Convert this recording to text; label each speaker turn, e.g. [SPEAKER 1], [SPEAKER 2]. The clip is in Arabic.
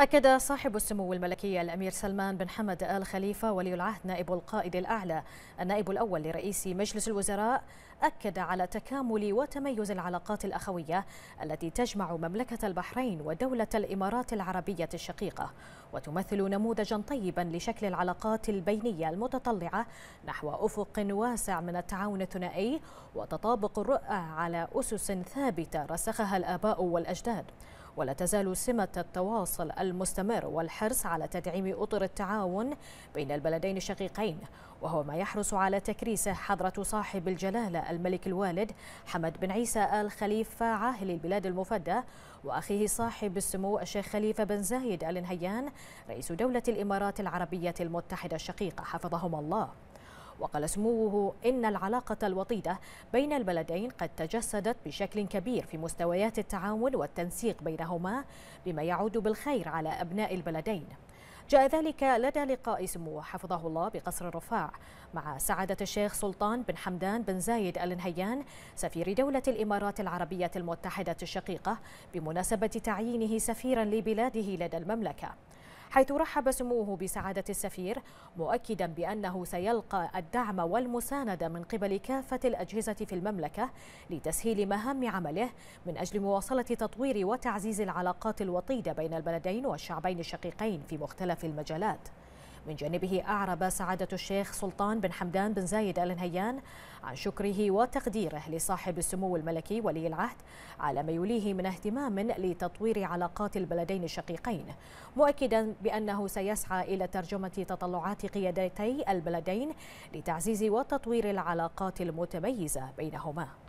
[SPEAKER 1] أكد صاحب السمو الملكي الأمير سلمان بن حمد آل خليفة ولي العهد نائب القائد الأعلى النائب الأول لرئيس مجلس الوزراء أكد على تكامل وتميز العلاقات الأخوية التي تجمع مملكة البحرين ودولة الإمارات العربية الشقيقة وتمثل نموذجا طيبا لشكل العلاقات البينية المتطلعة نحو أفق واسع من التعاون الثنائي وتطابق الرؤى على أسس ثابتة رسخها الآباء والأجداد ولا تزال سمة التواصل المستمر والحرص على تدعيم أطر التعاون بين البلدين الشقيقين وهو ما يحرص على تكريسه حضرة صاحب الجلالة الملك الوالد حمد بن عيسى آل خليفة عاهل البلاد المفدى وأخيه صاحب السمو الشيخ خليفة بن زايد آل نهيان رئيس دولة الإمارات العربية المتحدة الشقيقة حفظهما الله وقال سموه إن العلاقة الوطيدة بين البلدين قد تجسدت بشكل كبير في مستويات التعاون والتنسيق بينهما بما يعود بالخير على أبناء البلدين جاء ذلك لدى لقاء سموه حفظه الله بقصر الرفاع مع سعادة الشيخ سلطان بن حمدان بن زايد آل نهيان سفير دولة الإمارات العربية المتحدة الشقيقة بمناسبة تعيينه سفيرا لبلاده لدى المملكة حيث رحب سموه بسعادة السفير مؤكدا بأنه سيلقى الدعم والمساندة من قبل كافة الأجهزة في المملكة لتسهيل مهام عمله من أجل مواصلة تطوير وتعزيز العلاقات الوطيدة بين البلدين والشعبين الشقيقين في مختلف المجالات من جانبه أعرب سعادة الشيخ سلطان بن حمدان بن زايد آل نهيان عن شكره وتقديره لصاحب السمو الملكي ولي العهد على ما يوليه من اهتمام لتطوير علاقات البلدين الشقيقين مؤكدا بأنه سيسعى إلى ترجمة تطلعات قيادتي البلدين لتعزيز وتطوير العلاقات المتميزة بينهما